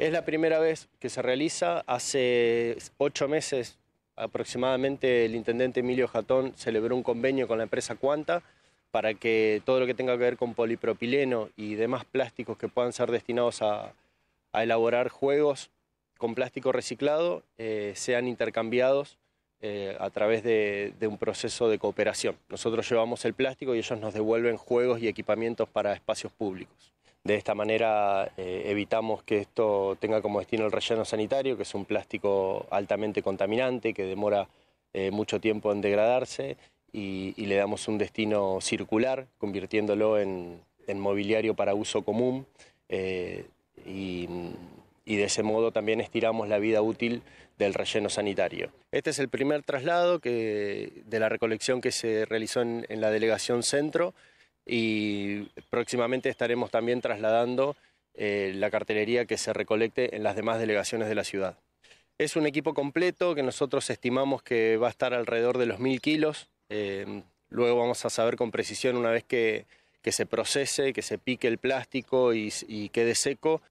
Es la primera vez que se realiza. Hace ocho meses aproximadamente el intendente Emilio Jatón celebró un convenio con la empresa Cuanta para que todo lo que tenga que ver con polipropileno y demás plásticos que puedan ser destinados a, elaborar juegos con plástico reciclado eh, sean intercambiados eh, a través de, un proceso de cooperación. Nosotros llevamos el plástico y ellos nos devuelven juegos y equipamientos para espacios públicos. De esta manera eh, evitamos que esto tenga como destino el relleno sanitario, que es un plástico altamente contaminante, que demora eh, mucho tiempo en degradarse, y, le damos un destino circular, convirtiéndolo en, mobiliario para uso común. Eh, y, de ese modo también estiramos la vida útil del relleno sanitario. Este es el primer traslado de la recolección que se realizó en la delegación centro y próximamente estaremos también trasladando eh, la cartelería que se recolecte en las demás delegaciones de la ciudad. Es un equipo completo que nosotros estimamos que va a estar alrededor de los mil kilos. Em, luego vamos a saber con precisión una vez que, se procese, que se pique el plástico y quede seco,